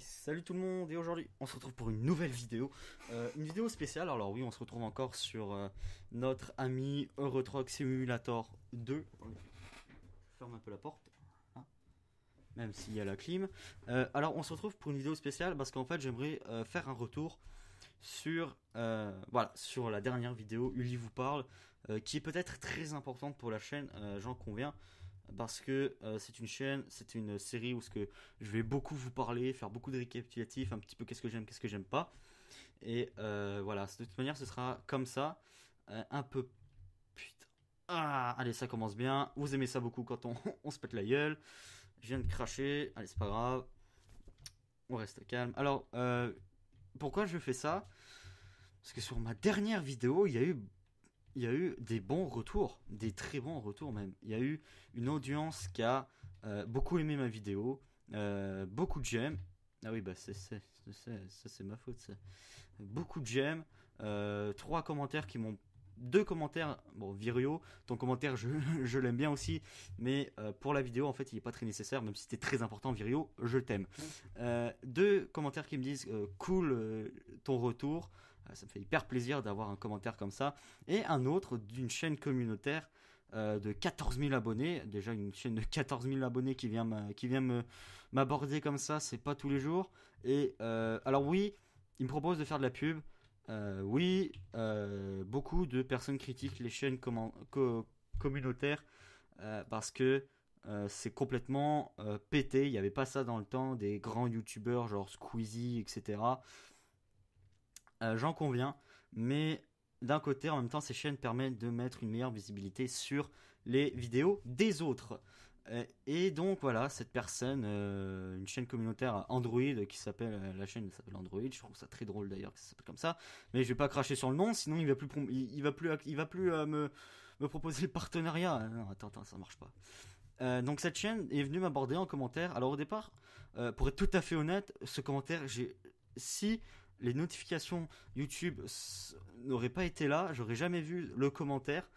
salut tout le monde, et aujourd'hui on se retrouve pour une nouvelle vidéo, euh, une vidéo spéciale, alors oui on se retrouve encore sur euh, notre ami Eurotrock Simulator 2, ferme un peu la porte, hein, même s'il y a la clim, euh, alors on se retrouve pour une vidéo spéciale parce qu'en fait j'aimerais faire un retour sur, voilà, sur la dernière vidéo Uli vous parle, qui est peut-être très importante pour la chaîne, j'en conviens, parce que euh, c'est une chaîne, c'est une série où ce que je vais beaucoup vous parler, faire beaucoup de récapitulatifs, un petit peu qu'est-ce que j'aime, qu'est-ce que j'aime pas. Et euh, voilà, de toute manière, ce sera comme ça, euh, un peu putain. Ah, allez, ça commence bien. Vous aimez ça beaucoup quand on, on se pète la gueule. Je viens de cracher. Allez, c'est pas grave. On reste calme. Alors, pourquoi je fais ça Parce que sur ma dernière vidéo, il y a eu il y a eu des bons retours, des très bons retours même. Il y a eu une audience qui a euh, beaucoup aimé ma vidéo, euh, beaucoup de j'aime. Ah oui, bah c'est ça, c'est ma faute. Beaucoup de j'aime, euh, trois commentaires qui m'ont deux commentaires. Bon, Virio, ton commentaire, je, l'aime bien aussi, mais pour la vidéo, en fait, il n'est pas très nécessaire, même si c'était très important, Virio, je t'aime. deux commentaires qui me disent cool ton retour, euh, ça me fait hyper plaisir d'avoir un commentaire comme ça. Et un autre d'une chaîne communautaire euh, de 14 000 abonnés. Déjà une chaîne de 14 000 abonnés qui vient m'aborder comme ça, c'est pas tous les jours. Et euh, alors oui, il me propose de faire de la pub. oui, beaucoup de personnes critiquent les chaînes communautaires parce que c'est complètement pété. Il n'y avait pas ça dans le temps des grands youtubeurs genre Squeezie, etc. Euh, j'en conviens, mais d'un côté, en même temps, ces chaînes permettent de mettre une meilleure visibilité sur les vidéos des autres. Euh, et donc voilà, cette personne, euh, une chaîne communautaire Android qui s'appelle la chaîne s'appelle Android. Je trouve ça très drôle d'ailleurs que ça s'appelle comme ça. Mais je vais pas cracher sur le nom, sinon il va plus il, va plus il va plus me, me proposer le partenariat. Non, attends, attends, ça marche pas. donc cette chaîne est venue m'aborder en commentaire. Alors au départ, pour être tout à fait honnête, ce commentaire, j'ai si les notifications YouTube n'auraient pas été là, j'aurais jamais vu le commentaire.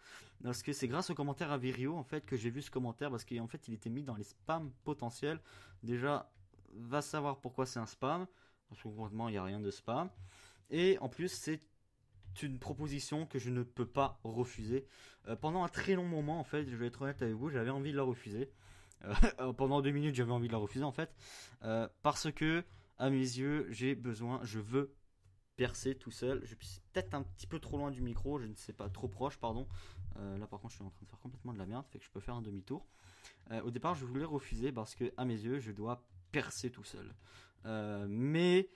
Parce que c'est grâce au commentaire à Virio en fait que j'ai vu ce commentaire parce qu'en fait il était mis dans les spams potentiels. Déjà, va savoir pourquoi c'est un spam. Parce que concrètement, il n'y a rien de spam. Et en plus, c'est une proposition que je ne peux pas refuser. Euh, pendant un très long moment, en fait, je vais être honnête avec vous, j'avais envie de la refuser. Euh, euh, pendant deux minutes, j'avais envie de la refuser, en fait. parce que, à mes yeux, j'ai besoin, je veux percer tout seul. Je suis peut-être un petit peu trop loin du micro, je ne sais pas, trop proche, pardon. Euh, là par contre, je suis en train de faire complètement de la merde, fait que je peux faire un demi-tour. Euh, au départ, je voulais refuser parce que, à mes yeux, je dois percer tout seul. Euh, mais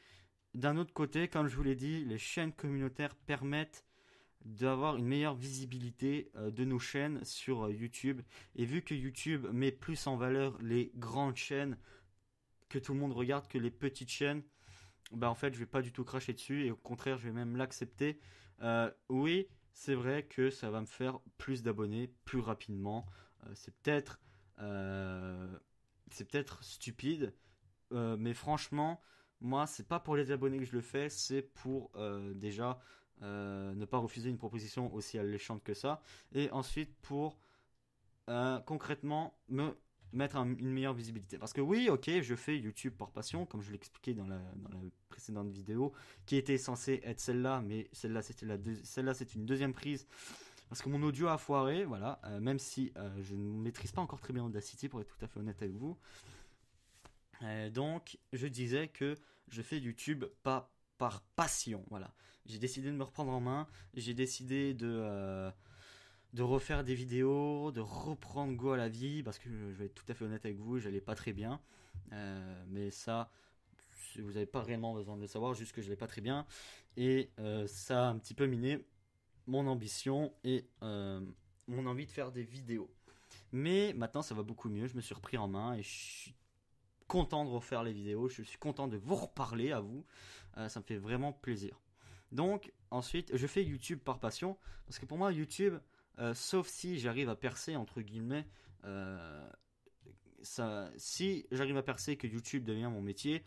d'un autre côté, comme je vous l'ai dit, les chaînes communautaires permettent d'avoir une meilleure visibilité de nos chaînes sur YouTube. Et vu que YouTube met plus en valeur les grandes chaînes que tout le monde regarde que les petites chaînes, bah en fait je vais pas du tout cracher dessus et au contraire je vais même l'accepter. Euh, oui, c'est vrai que ça va me faire plus d'abonnés plus rapidement. Euh, c'est peut-être euh, c'est peut-être stupide, mais franchement moi c'est pas pour les abonnés que je le fais, c'est pour déjà ne pas refuser une proposition aussi alléchante que ça et ensuite pour concrètement me mettre une meilleure visibilité. Parce que oui, ok, je fais YouTube par passion, comme je l'expliquais dans la, dans précédente vidéo, qui était censée être celle-là, mais celle-là c'était la celle-là c'est une deuxième prise. Parce que mon audio a foiré, voilà, euh, même si euh, je ne maîtrise pas encore très bien Audacity, pour être tout à fait honnête avec vous. Euh, donc, je disais que je fais YouTube pas par passion, voilà. J'ai décidé de me reprendre en main, j'ai décidé de de refaire des vidéos, de reprendre goût à la vie, parce que euh, je vais être tout à fait honnête avec vous, je n'allais pas très bien. Euh, mais ça, vous n'avez pas vraiment besoin de le savoir, juste que je n'allais pas très bien. Et euh, ça a un petit peu miné mon ambition et mon envie de faire des vidéos. Mais maintenant, ça va beaucoup mieux, je me suis repris en main et je suis content de refaire les vidéos, je suis content de vous reparler à vous, ça me fait vraiment plaisir. Donc ensuite, je fais YouTube par passion, parce que pour moi, YouTube, euh, sauf si j'arrive à percer, entre guillemets, euh, ça, si j'arrive à percer que YouTube devient mon métier,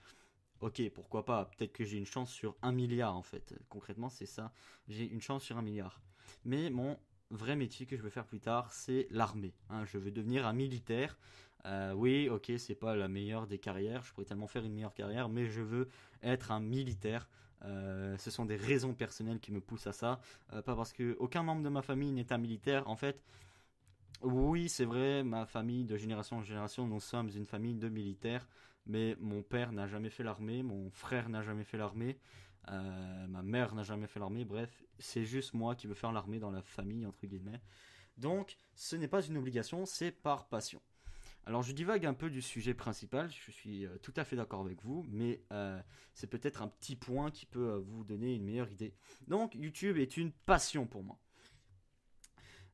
ok, pourquoi pas, peut-être que j'ai une chance sur un milliard en fait. Concrètement, c'est ça, j'ai une chance sur un milliard. Mais mon vrai métier que je veux faire plus tard, c'est l'armée. Hein. je veux devenir un militaire. Euh, oui, ok, c'est pas la meilleure des carrières, je pourrais tellement faire une meilleure carrière, mais je veux être un militaire euh, ce sont des raisons personnelles qui me poussent à ça. Euh, pas parce que aucun membre de ma famille n'est un militaire. En fait, oui, c'est vrai, ma famille, de génération en génération, nous sommes une famille de militaires. Mais mon père n'a jamais fait l'armée, mon frère n'a jamais fait l'armée, euh, ma mère n'a jamais fait l'armée. Bref, c'est juste moi qui veux faire l'armée dans la famille, entre guillemets. Donc, ce n'est pas une obligation, c'est par passion. Alors je divague un peu du sujet principal, je suis euh, tout à fait d'accord avec vous, mais euh, c'est peut-être un petit point qui peut euh, vous donner une meilleure idée. Donc YouTube est une passion pour moi.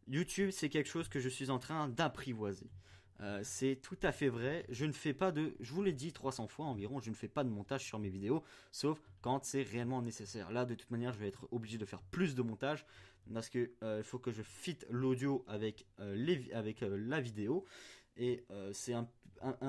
YouTube, c'est quelque chose que je suis en train d'apprivoiser. c'est tout à fait vrai. Je ne fais pas de, je vous l'ai dit 300 fois environ, je ne fais pas de montage sur mes vidéos, sauf quand c'est réellement nécessaire. Là, de toute manière, je vais être obligé de faire plus de montage parce que il faut que je fitte l'audio avec, avec la vidéo et euh, c'est un,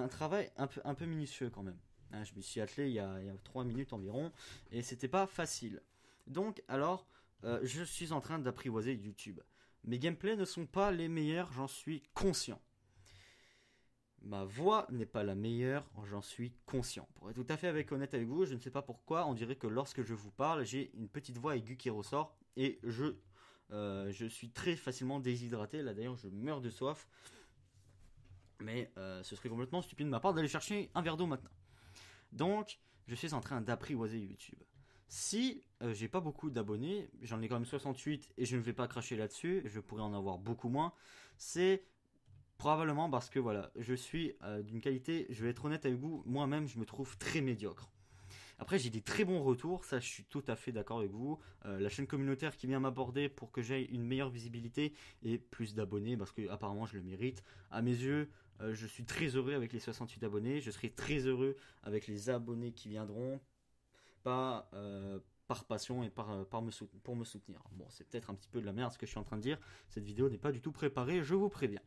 travail un peu, minutieux quand même. Hein, je me suis attelé il y a, 3 minutes environ et c'était pas facile. Donc alors, euh, je suis en train d'apprivoiser YouTube. Mes gameplays ne sont pas les meilleurs, j'en suis conscient. Ma voix n'est pas la meilleure, j'en suis conscient. Pour être tout à fait avec, honnête avec vous, je ne sais pas pourquoi, on dirait que lorsque je vous parle, j'ai une petite voix aiguë qui ressort et je euh, suis très facilement déshydraté. Là d'ailleurs, je meurs de soif. Mais euh, ce serait complètement stupide de ma part d'aller chercher un verre d'eau maintenant. Donc, je suis en train d'apprivoiser YouTube. Si euh, j'ai pas beaucoup d'abonnés, j'en ai quand même 68 et je ne vais pas cracher là-dessus, je pourrais en avoir beaucoup moins, c'est probablement parce que voilà, je suis euh, d'une qualité, je vais être honnête avec vous, moi-même je me trouve très médiocre. Après, j'ai des très bons retours, ça je suis tout à fait d'accord avec vous. Euh, la chaîne communautaire qui vient m'aborder pour que j'aie une meilleure visibilité et plus d'abonnés, parce que apparemment je le mérite. À mes yeux, euh, je suis très heureux avec les 68 abonnés, je serai très heureux avec les abonnés qui viendront. Pas euh, par passion et par, me pour me soutenir. Bon, c'est peut-être un petit peu de la merde ce que je suis en train de dire. Cette vidéo n'est pas du tout préparée, je vous préviens.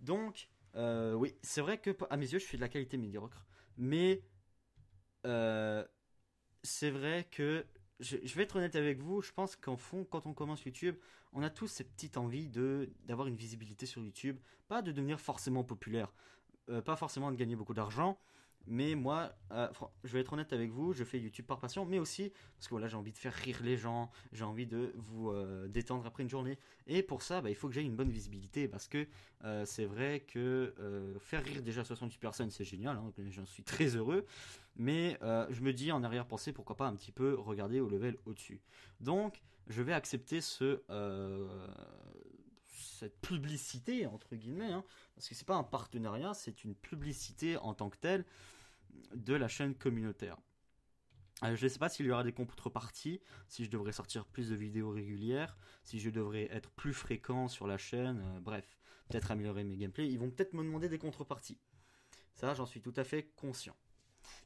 Donc, oui, c'est vrai que à mes yeux, je suis de la qualité médiocre. Mais euh, c'est vrai que je, vais être honnête avec vous, je pense qu'en fond, quand on commence YouTube, on a tous cette petite envie de d'avoir une visibilité sur YouTube, pas de devenir forcément populaire, euh, pas forcément de gagner beaucoup d'argent, mais moi, euh, je vais être honnête avec vous, je fais YouTube par passion, mais aussi parce que voilà, j'ai envie de faire rire les gens, j'ai envie de vous euh, détendre après une journée. Et pour ça, bah, il faut que j'aie une bonne visibilité parce que euh, c'est vrai que faire rire déjà 68 personnes, c'est génial, hein, j'en suis très heureux. Mais je me dis en arrière-pensée, pourquoi pas un petit peu regarder au level au-dessus. Donc, je vais accepter ce, cette publicité entre guillemets, hein, parce que c'est pas un partenariat, c'est une publicité en tant que telle de la chaîne communautaire. Euh, je ne sais pas s'il y aura des contreparties, si je devrais sortir plus de vidéos régulières, si je devrais être plus fréquent sur la chaîne, euh, bref, peut-être améliorer mes gameplays. Ils vont peut-être me demander des contreparties. Ça, j'en suis tout à fait conscient.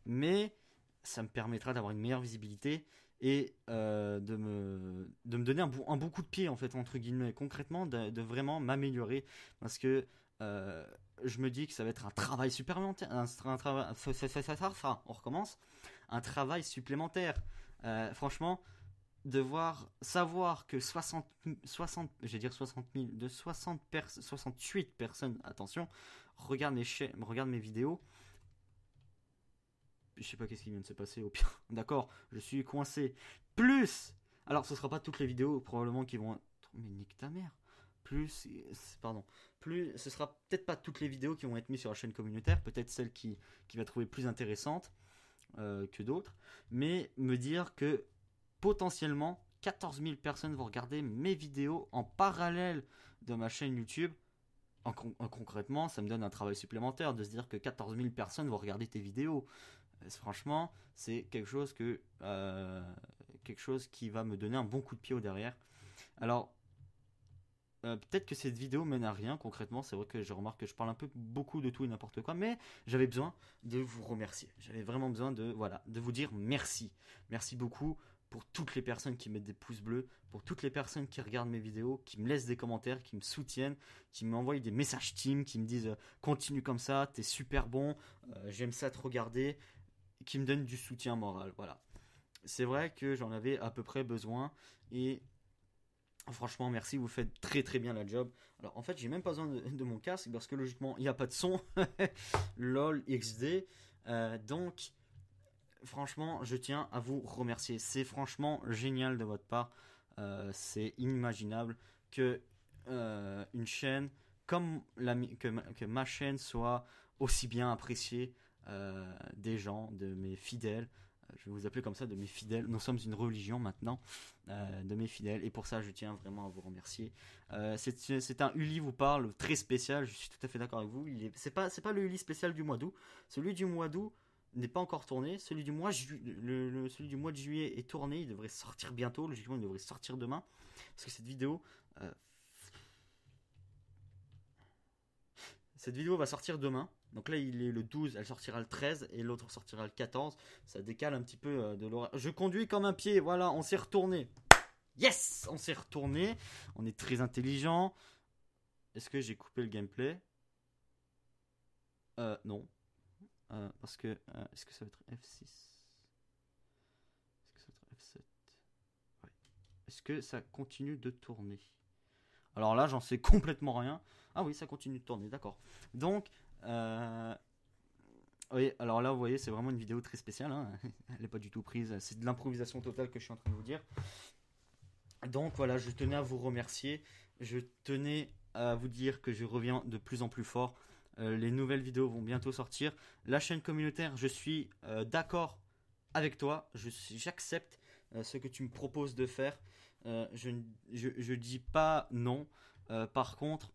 Mais ça me permettra d'avoir une meilleure visibilité et euh, de, me, de me donner un, un, bon coup de pied, en fait, entre guillemets, concrètement, de, de vraiment m'améliorer. Parce que euh, je me dis que ça va être un travail supplémentaire, un, un travail, on recommence, un travail supplémentaire. Euh, franchement, devoir savoir que 60, 60 je vais dire 60 000, de 60 68 personnes, attention, regardent mes, regardent mes vidéos je sais pas qu'est-ce qui vient de se passer au pire. D'accord, je suis coincé. Plus Alors ce sera pas toutes les vidéos probablement qui vont être... mais nique ta mère. Plus pardon, plus ce sera peut-être pas toutes les vidéos qui vont être mises sur la chaîne communautaire, peut-être celle qui va trouver plus intéressante euh, que d'autres, mais me dire que potentiellement 14 000 personnes vont regarder mes vidéos en parallèle de ma chaîne YouTube. En, concrètement, ça me donne un travail supplémentaire de se dire que 14 000 personnes vont regarder tes vidéos franchement, c'est quelque chose que euh, quelque chose qui va me donner un bon coup de pied au derrière. Alors euh, peut-être que cette vidéo mène à rien concrètement. C'est vrai que je remarque que je parle un peu beaucoup de tout et n'importe quoi, mais j'avais besoin de vous remercier. J'avais vraiment besoin de voilà de vous dire merci, merci beaucoup pour toutes les personnes qui mettent des pouces bleus, pour toutes les personnes qui regardent mes vidéos, qui me laissent des commentaires, qui me soutiennent, qui m'envoient des messages team, qui me disent euh, continue comme ça, t'es super bon, j'aime ça te regarder, qui me donne du soutien moral. Voilà. C'est vrai que j'en avais à peu près besoin et franchement merci, vous faites très très bien la job. Alors en fait j'ai même pas besoin de, mon casque parce que logiquement il n'y a pas de son. LOL XD. Euh, donc franchement je tiens à vous remercier. C'est franchement génial de votre part. Euh, c'est inimaginable que euh, une chaîne comme la, que ma chaîne soit aussi bien appréciée euh, des gens, de mes fidèles, euh, je vais vous appeler comme ça, de mes fidèles. Nous sommes une religion maintenant, euh, de mes fidèles. Et pour ça, je tiens vraiment à vous remercier. c'est un Uli vous parle très spécial. Je suis tout à fait d'accord avec vous. C'est pas c'est pas le Uli spécial du mois d'août. Celui du mois d'août n'est pas encore tourné. Celui du mois le, celui du mois de juillet est tourné. Il devrait sortir bientôt. Logiquement, il devrait sortir demain parce que cette vidéo. cette vidéo va sortir demain. Donc là, il est le 12, elle sortira le 13 et l'autre sortira le 14. Ça décale un petit peu euh, de l'horaire. Je conduis comme un pied, voilà, on s'est retourné. Yes, on s'est retourné. On est très intelligent. Est-ce que j'ai coupé le gameplay Euh, non. Euh, parce que. Euh, est-ce que ça va être F6 Est-ce que ça va être F7 ouais. Est-ce que ça continue de tourner Alors là, j'en sais complètement rien. Ah oui, ça continue de tourner, d'accord. Donc, euh, oui, alors là, vous voyez, c'est vraiment une vidéo très spéciale. Hein. Elle n'est pas du tout prise. C'est de l'improvisation totale que je suis en train de vous dire. Donc voilà, je tenais à vous remercier. Je tenais à vous dire que je reviens de plus en plus fort. Euh, les nouvelles vidéos vont bientôt sortir. La chaîne communautaire, je suis euh, d'accord avec toi. J'accepte ce que tu me proposes de faire. je, ne dis pas non. par contre,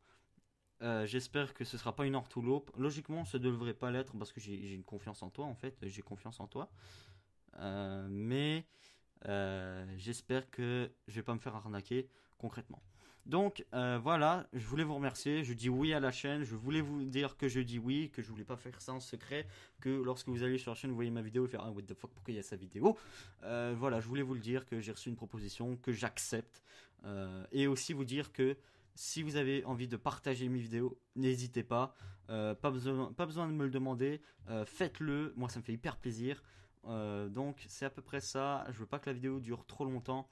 euh, j'espère que ce sera pas une heure Logiquement, ça ne devrait pas l'être parce que j'ai une confiance en toi en fait. J'ai confiance en toi. Euh, mais euh, j'espère que je vais pas me faire arnaquer concrètement. Donc voilà, je voulais vous remercier. Je dis oui à la chaîne. Je voulais vous dire que je dis oui, que je voulais pas faire ça en secret, que lorsque vous allez sur la chaîne, vous voyez ma vidéo et faire ah what the fuck pourquoi il y a sa vidéo. voilà, je voulais vous le dire que j'ai reçu une proposition que j'accepte et aussi vous dire que si vous avez envie de partager mes vidéos, n'hésitez pas. Euh, pas, besoin, de me le demander. Euh, faites-le. Moi, ça me fait hyper plaisir. Euh, donc, c'est à peu près ça. Je veux pas que la vidéo dure trop longtemps.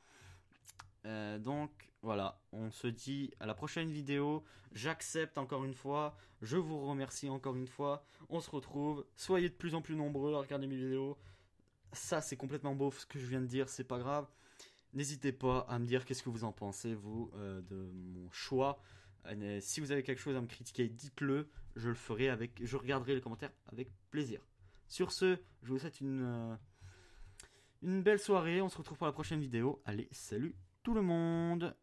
donc, voilà. On se dit à la prochaine vidéo. J'accepte encore une fois. Je vous remercie encore une fois. On se retrouve. Soyez de plus en plus nombreux à regarder mes vidéos. Ça, c'est complètement beau ce que je viens de dire. C'est pas grave. N'hésitez pas à me dire qu'est-ce que vous en pensez, vous, euh, de mon choix. Euh, si vous avez quelque chose à me critiquer, dites-le. Je le ferai avec, je regarderai les commentaires avec plaisir. Sur ce, je vous souhaite une, euh, une belle soirée. On se retrouve pour la prochaine vidéo. Allez, salut tout le monde!